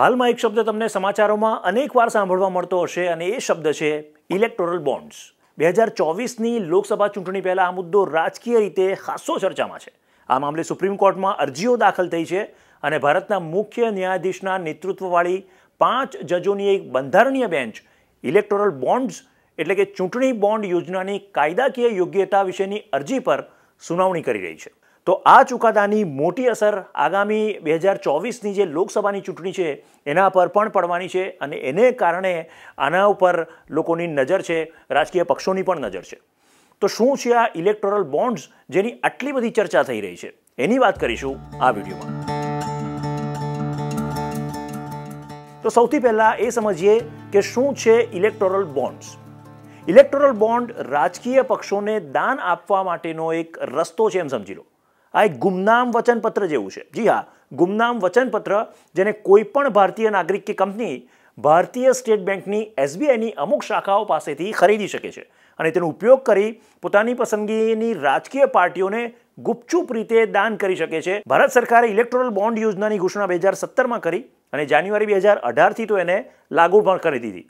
હાલમાં એક શબ્દ તમને સમાચારોમાં અનેકવાર સાંભળવા મળતો હશે અને એ શબ્દ છે ઇલેક્ટોરલ બોન્ડ્સ બે હજાર ચોવીસની લોકસભા ચૂંટણી પહેલાં આ મુદ્દો રાજકીય રીતે ખાસ્સો ચર્ચામાં છે આ મામલે સુપ્રીમ કોર્ટમાં અરજીઓ દાખલ થઈ છે અને ભારતના મુખ્ય ન્યાયાધીશના નેતૃત્વવાળી પાંચ જજોની એક બંધારણીય બેન્ચ ઇલેક્ટોરલ બોન્ડ્સ એટલે કે ચૂંટણી બોન્ડ યોજનાની કાયદાકીય યોગ્યતા વિશેની અરજી પર સુનાવણી કરી રહી છે તો આ ચુકાદાની મોટી અસર આગામી બે હજાર ચોવીસની જે લોકસભાની ચૂંટણી છે એના પર પણ પડવાની છે અને એને કારણે આના ઉપર લોકોની નજર છે રાજકીય પક્ષોની પણ નજર છે તો શું છે આ ઇલેક્ટોરલ બોન્ડ્સ જેની આટલી બધી ચર્ચા થઈ રહી છે એની વાત કરીશું આ વિડીયોમાં તો સૌથી પહેલાં એ સમજીએ કે શું છે ઇલેક્ટોરલ બોન્ડ્સ ઇલેક્ટોરલ બોન્ડ રાજકીય પક્ષોને દાન આપવા માટેનો એક રસ્તો છે એમ સમજી લો આ એક ગુમનામ વચનપત્ર જેવું છે જી હા ગુમનામ વચનપત્ર જેને કોઈપણ ભારતીય નાગરિક કે કંપની ભારતીય સ્ટેટ બેંકની એસબીઆઈની અમુક શાખાઓ પાસેથી ખરીદી શકે છે અને તેનો ઉપયોગ કરી પોતાની પસંદગીની રાજકીય પાર્ટીઓને ગુપચુપ રીતે દાન કરી શકે છે ભારત સરકારે ઇલેક્ટ્રોનલ બોન્ડ યોજનાની ઘોષણા બે હજાર સત્તરમાં કરી અને જાન્યુઆરી બે હજાર અઢારથી તો એને લાગુ પણ કરી દીધી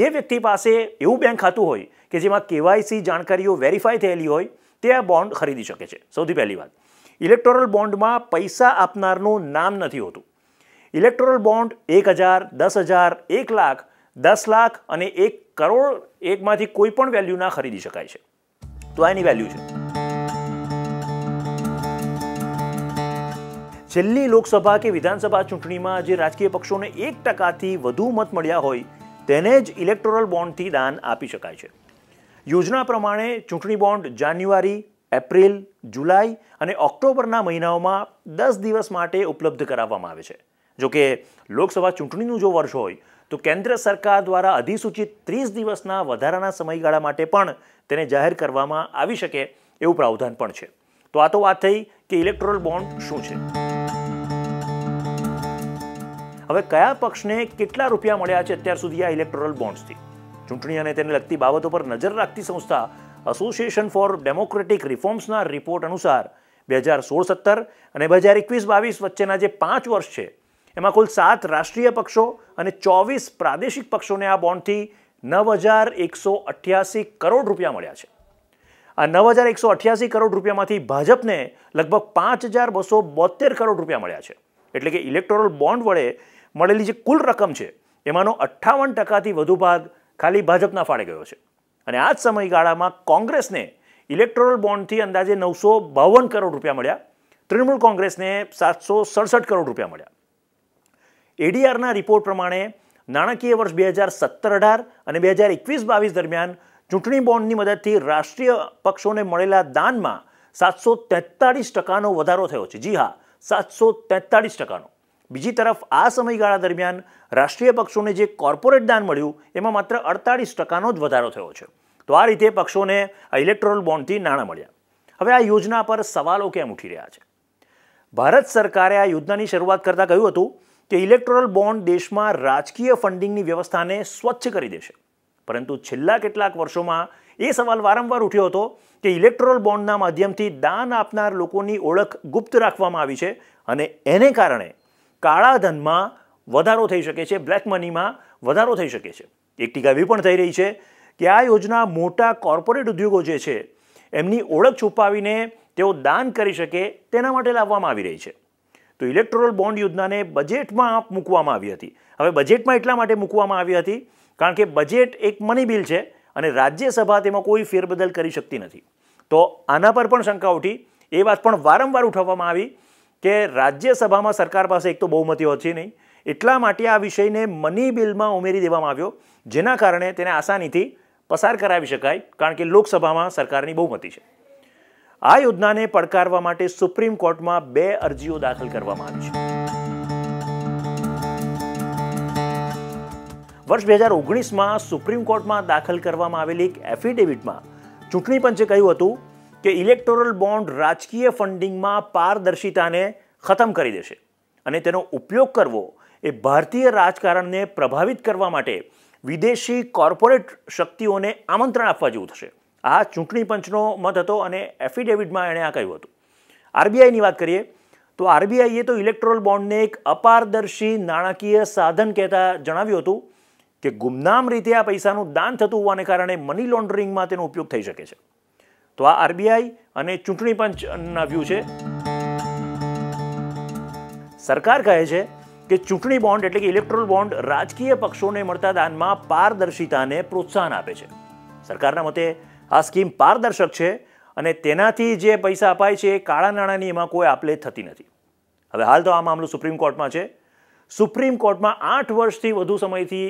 જે વ્યક્તિ પાસે એવું બેંક ખાતું હોય કે જેમાં કેવાયસી જાણકારીઓ વેરીફાઈ થયેલી હોય તે આ બોન્ડ ખરીદી શકે છે સૌથી પહેલી વાત ઇલેક્ટોરલ બોન્ડમાં પૈસા આપનારનું નામ નથી હોતું ઇલેક્ટોરલ બોન્ડ એક હજાર દસ હજાર એક લાખ દસ લાખ અને એક કરોડ એકમાંથી કોઈ પણ ના ખરીદી શકાય છે તો એની વેલ્યુ છે છેલ્લી લોકસભા કે વિધાનસભા ચૂંટણીમાં જે રાજકીય પક્ષોને એક ટકાથી વધુ મત મળ્યા હોય તેને જ ઇલેક્ટોરલ બોન્ડથી દાન આપી શકાય છે યોજના પ્રમાણે ચૂંટણી બોન્ડ જાન્યુઆરી એપ્રિલ જુલાઈ અને ઓક્ટોબરના મહિનાઓમાં દસ દિવસ માટે ઉપલબ્ધ કરાવવામાં આવે છે જો કે લોકસભા ચૂંટણીનું જો વર્ષ હોય તો કેન્દ્ર સરકાર દ્વારા અધિસૂચિત ત્રીસ દિવસના વધારાના સમયગાળા માટે પણ તેને જાહેર કરવામાં આવી શકે એવું પ્રાવધાન પણ છે તો આ તો વાત થઈ કે ઇલેક્ટ્રોલ બોન્ડ શું છે હવે કયા પક્ષને કેટલા રૂપિયા મળ્યા છે અત્યાર સુધી આ ઇલેક્ટ્રોલ બોન્ડ્સથી ચૂંટણી અને તેને લગતી બાબતો પર નજર રાખતી સંસ્થા એસોસિએશન ફોર ડેમોક્રેટિક રિફોર્મ્સના રિપોર્ટ અનુસાર બે હજાર સોળ સત્તર અને બે હજાર એકવીસ બાવીસ વચ્ચેના જે પાંચ વર્ષ છે એમાં કુલ સાત રાષ્ટ્રીય પક્ષો અને ચોવીસ પ્રાદેશિક પક્ષોને આ બોન્ડથી નવ હજાર એકસો અઠ્યાસી કરોડ રૂપિયા મળ્યા છે આ નવ હજાર એકસો અઠ્યાસી કરોડ રૂપિયામાંથી ભાજપને લગભગ પાંચ હજાર બસો બોતેર કરોડ રૂપિયા મળ્યા છે એટલે કે ઇલેક્ટોરલ બોન્ડ વડે મળેલી જે કુલ રકમ છે એમાંનો અઠ્ઠાવન ટકાથી વધુ ભાગ ખાલી ભાજપના ફાળે ગયો છે અને આ જ સમયગાળામાં કોંગ્રેસને ઇલેક્ટ્રોલ બોન્ડથી અંદાજે નવસો બાવન કરોડ રૂપિયા મળ્યા તૃણમૂલ કોંગ્રેસને સાતસો સડસઠ કરોડ રૂપિયા મળ્યા એડીઆરના રિપોર્ટ પ્રમાણે નાણાકીય વર્ષ બે હજાર સત્તર અઢાર અને બે હજાર એકવીસ બાવીસ દરમિયાન ચૂંટણી બોન્ડની મદદથી રાષ્ટ્રીય પક્ષોને મળેલા દાનમાં સાતસો તેતાળીસ ટકાનો વધારો થયો છે જી હા સાતસો તેતાળીસ ટકાનો બીજી તરફ આ સમયગાળા દરમિયાન રાષ્ટ્રીય પક્ષોને જે કોર્પોરેટ દાન મળ્યું એમાં માત્ર અડતાળીસ ટકાનો જ વધારો થયો છે તો આ રીતે પક્ષોને આ ઇલેક્ટ્રોલ બોન્ડથી નાણાં મળ્યા હવે આ યોજના પર સવાલો કેમ ઉઠી રહ્યા છે ભારત સરકારે આ યોજનાની શરૂઆત કરતાં કહ્યું હતું કે ઇલેક્ટ્રોલ બોન્ડ દેશમાં રાજકીય ફંડિંગની વ્યવસ્થાને સ્વચ્છ કરી દેશે પરંતુ છેલ્લા કેટલાક વર્ષોમાં એ સવાલ વારંવાર ઉઠ્યો હતો કે ઇલેક્ટ્રોલ બોન્ડના માધ્યમથી દાન આપનાર લોકોની ઓળખ ગુપ્ત રાખવામાં આવી છે અને એને કારણે કાળા ધનમાં વધારો થઈ શકે છે બ્લેક મનીમાં વધારો થઈ શકે છે એક ટીકા એવી પણ થઈ રહી છે કે આ યોજના મોટા કોર્પોરેટ ઉદ્યોગો જે છે એમની ઓળખ છુપાવીને તેઓ દાન કરી શકે તેના માટે લાવવામાં આવી રહી છે તો ઇલેક્ટ્રોલ બોન્ડ યોજનાને બજેટમાં મૂકવામાં આવી હતી હવે બજેટમાં એટલા માટે મૂકવામાં આવી હતી કારણ કે બજેટ એક મની બિલ છે અને રાજ્યસભા તેમાં કોઈ ફેરબદલ કરી શકતી નથી તો આના પર પણ શંકા ઉઠી એ વાત પણ વારંવાર ઉઠાવવામાં આવી કે રાજ્યસભામાં સરકાર પાસે એક તો બહુમતી હોતી નહીં એટલા માટે આ વિષયને મની બિલમાં ઉમેરી દેવામાં આવ્યો જેના કારણે તેને આસાનીથી પસાર કરાવી શકાય કારણ કે લોકસભામાં સરકારની બહુમતી છે આ યોજનાને પડકારવા માટે સુપ્રીમ કોર્ટમાં બે અરજીઓ દાખલ કરવામાં આવી છે વર્ષ બે હજાર ઓગણીસમાં સુપ્રીમ કોર્ટમાં દાખલ કરવામાં આવેલી એક એફિડેવિટમાં ચૂંટણી પંચે કહ્યું હતું કે ઇલેક્ટોરલ બોન્ડ રાજકીય ફંડિંગમાં પારદર્શિતાને ખતમ કરી દેશે અને તેનો ઉપયોગ કરવો એ ભારતીય રાજકારણને પ્રભાવિત કરવા માટે વિદેશી કોર્પોરેટ શક્તિઓને આમંત્રણ આપવા જેવું થશે આ ચૂંટણી પંચનો મત હતો અને એફિડેવિટમાં એણે આ કહ્યું હતું આરબીઆઈની વાત કરીએ તો આરબીઆઈએ તો ઇલેક્ટ્રોલ બોન્ડને એક અપારદર્શી નાણાકીય સાધન કહેતા જણાવ્યું હતું કે ગુમનામ રીતે આ પૈસાનું દાન થતું હોવાને કારણે મની લોન્ડરિંગમાં તેનો ઉપયોગ થઈ શકે છે તો આ આરબીઆઈ અને ચૂંટણી પંચના વ્યૂ છે સરકાર કહે છે કે ચૂંટણી બોન્ડ એટલે કે ઇલેક્ટ્રોલ બોન્ડ રાજકીય પક્ષોને મળતા દાનમાં પારદર્શિતાને પ્રોત્સાહન આપે છે સરકારના મતે આ સ્કીમ પારદર્શક છે અને તેનાથી જે પૈસા અપાય છે એ કાળા નાણાંની એમાં કોઈ આપલે થતી નથી હવે હાલ તો આ મામલો સુપ્રીમ કોર્ટમાં છે સુપ્રીમ કોર્ટમાં આઠ વર્ષથી વધુ સમયથી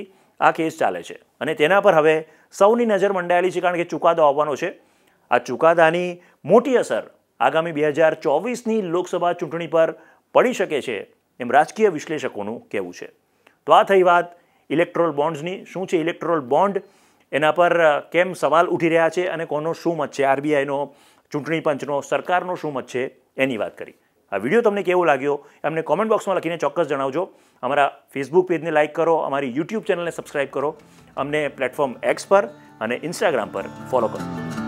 આ કેસ ચાલે છે અને તેના પર હવે સૌની નજર મંડાયેલી છે કારણ કે ચુકાદો આવવાનો છે આ ચુકાદાની મોટી અસર આગામી બે હજાર ચોવીસની લોકસભા ચૂંટણી પર પડી શકે છે એમ રાજકીય વિશ્લેષકોનું કહેવું છે તો આ થઈ વાત ઇલેક્ટ્રોલ બોન્ડ્સની શું છે ઇલેક્ટ્રોલ બોન્ડ એના પર કેમ સવાલ ઉઠી રહ્યા છે અને કોનો શું મત છે આરબીઆઈનો ચૂંટણી પંચનો સરકારનો શું મત છે એની વાત કરી આ વિડીયો તમને કેવો લાગ્યો અમને કોમેન્ટ બોક્સમાં લખીને ચોક્કસ જણાવજો અમારા ફેસબુક પેજને લાઇક કરો અમારી યુટ્યુબ ચેનલને સબસ્ક્રાઇબ કરો અમને પ્લેટફોર્મ એક્સ પર અને ઇન્સ્ટાગ્રામ પર ફોલો કરો